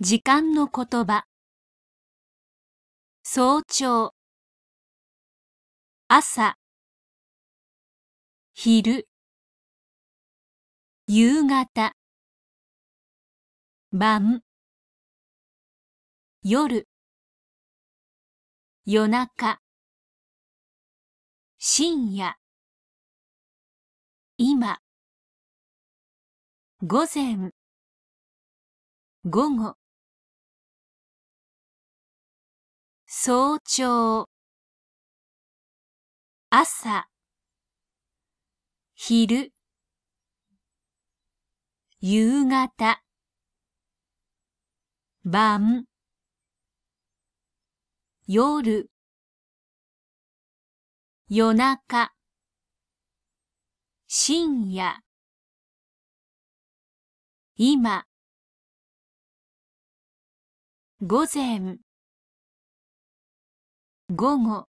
時間の言葉早朝朝昼夕方晩夜夜中深夜今午前午後早朝朝昼夕方晩夜夜中深夜今午前午後